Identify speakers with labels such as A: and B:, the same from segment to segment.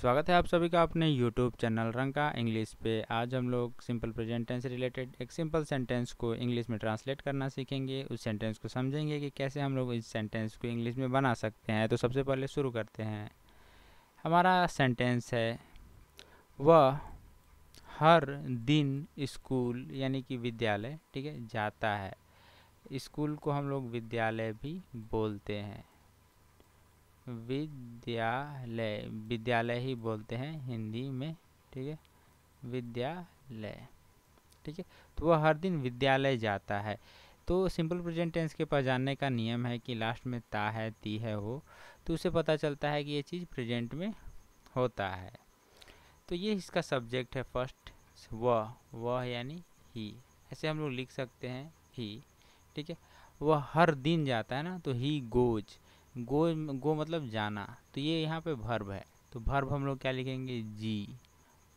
A: स्वागत है आप सभी का अपने YouTube चैनल रंका इंग्लिश पे आज हम लोग सिंपल प्रेजेंट टेंस रिलेटेड एक सिंपल सेंटेंस को इंग्लिश में ट्रांसलेट करना सीखेंगे उस सेंटेंस को समझेंगे कि कैसे हम लोग इस सेंटेंस को इंग्लिश में बना सकते हैं तो सबसे पहले शुरू करते हैं हमारा सेंटेंस है वह हर दिन स्कूल यानी कि विद्यालय ठीक है जाता है स्कूल को हम लोग विद्यालय भी बोलते हैं विद्यालय विद्यालय ही बोलते हैं हिंदी में ठीक है विद्यालय ठीक है तो वह हर दिन विद्यालय जाता है तो सिंपल प्रेजेंट टेंस के पास जानने का नियम है कि लास्ट में ता है ती है हो तो उसे पता चलता है कि ये चीज़ प्रेजेंट में होता है तो ये इसका सब्जेक्ट है फर्स्ट वह वह यानी ही ऐसे हम लोग लिख सकते हैं ही ठीक है वह हर दिन जाता है ना तो ही गोज गो गो मतलब जाना तो ये यहाँ पे भर्ब है तो भर्ब हम लोग क्या लिखेंगे जी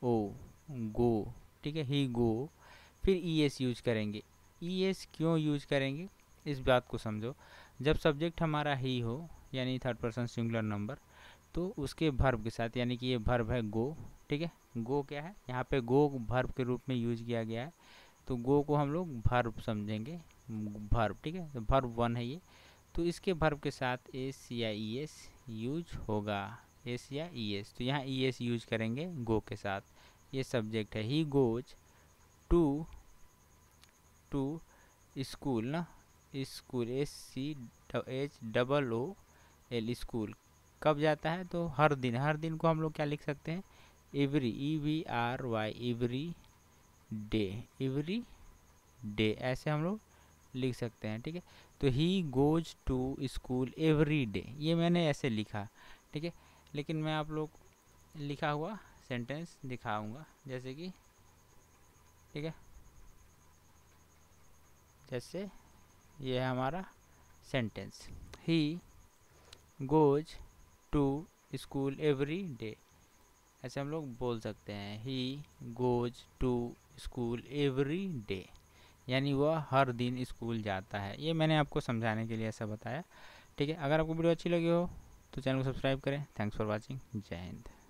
A: ओ गो ठीक है ही गो फिर ई एस यूज करेंगे ई e, एस क्यों यूज करेंगे इस बात को समझो जब सब्जेक्ट हमारा ही हो यानी थर्ड पर्सन सिंगुलर नंबर तो उसके भर्ब के साथ यानी कि ये भर्ब है गो ठीक है गो क्या है यहाँ पे गो भर्ब के रूप में यूज किया गया है तो गो को हम लोग भर्ब समझेंगे भर्ब ठीक है तो भर्ब वन है ये तो इसके भर्व के साथ एस या ई एस यूज होगा एस या ई e एस तो यहाँ ई एस यूज करेंगे गो के साथ ये सब्जेक्ट है he goes to to school ना school S C H double O L school कब जाता है तो हर दिन हर दिन को हम लोग क्या लिख सकते हैं every E V R Y every day every day ऐसे हम लोग लिख सकते हैं ठीक है तो he goes to school every day ये मैंने ऐसे लिखा ठीक है लेकिन मैं आप लोग लिखा हुआ सेंटेंस दिखाऊंगा जैसे कि ठीक है जैसे ये है हमारा sentence he goes to school every day ऐसे हम लोग बोल सकते हैं he goes to school every day यानी वह हर दिन स्कूल जाता है ये मैंने आपको समझाने के लिए ऐसा बताया ठीक है अगर आपको वीडियो अच्छी लगी हो तो चैनल को सब्सक्राइब करें थैंक्स फॉर वॉचिंग जय हिंद